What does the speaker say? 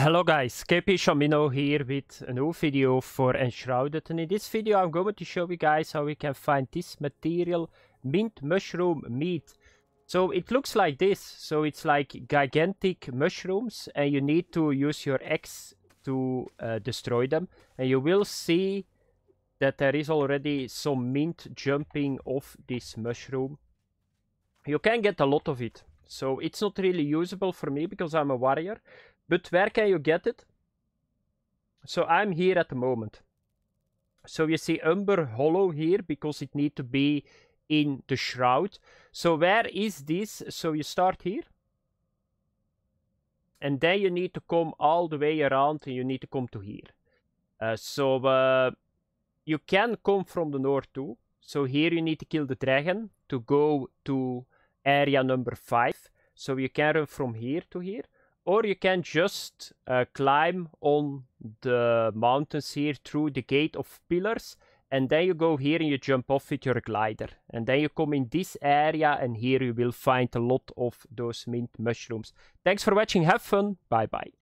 Hello guys, KP Shamino here with a new video for Enshrouded and in this video I'm going to show you guys how we can find this material mint mushroom meat. So it looks like this, so it's like gigantic mushrooms and you need to use your axe to uh, destroy them and you will see that there is already some mint jumping off this mushroom. You can get a lot of it, so it's not really usable for me because I'm a warrior. But where can you get it? So I'm here at the moment. So you see Umber Hollow here because it need to be in the shroud. So where is this? So you start here. And then you need to come all the way around and you need to come to here. Uh, so uh, you can come from the north too. So here you need to kill the dragon to go to area number 5. So you can run from here to here or you can just uh, climb on the mountains here through the gate of pillars and then you go here and you jump off with your glider and then you come in this area and here you will find a lot of those mint mushrooms thanks for watching have fun bye bye